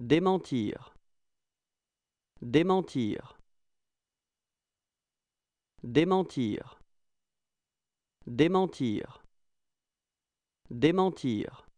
Démentir. Démentir. Démentir. Démentir. Démentir.